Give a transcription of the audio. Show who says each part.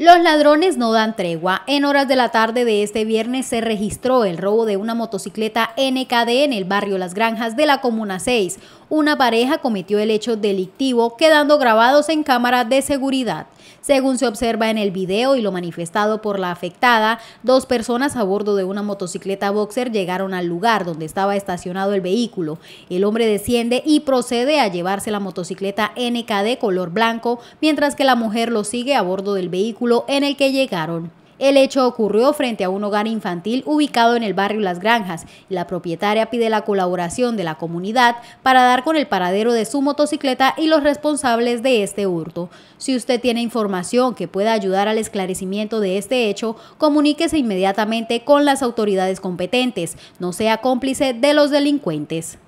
Speaker 1: Los ladrones no dan tregua. En horas de la tarde de este viernes se registró el robo de una motocicleta NKD en el barrio Las Granjas de la Comuna 6 una pareja cometió el hecho delictivo quedando grabados en cámara de seguridad. Según se observa en el video y lo manifestado por la afectada, dos personas a bordo de una motocicleta boxer llegaron al lugar donde estaba estacionado el vehículo. El hombre desciende y procede a llevarse la motocicleta NKD color blanco, mientras que la mujer lo sigue a bordo del vehículo en el que llegaron. El hecho ocurrió frente a un hogar infantil ubicado en el barrio Las Granjas y la propietaria pide la colaboración de la comunidad para dar con el paradero de su motocicleta y los responsables de este hurto. Si usted tiene información que pueda ayudar al esclarecimiento de este hecho, comuníquese inmediatamente con las autoridades competentes, no sea cómplice de los delincuentes.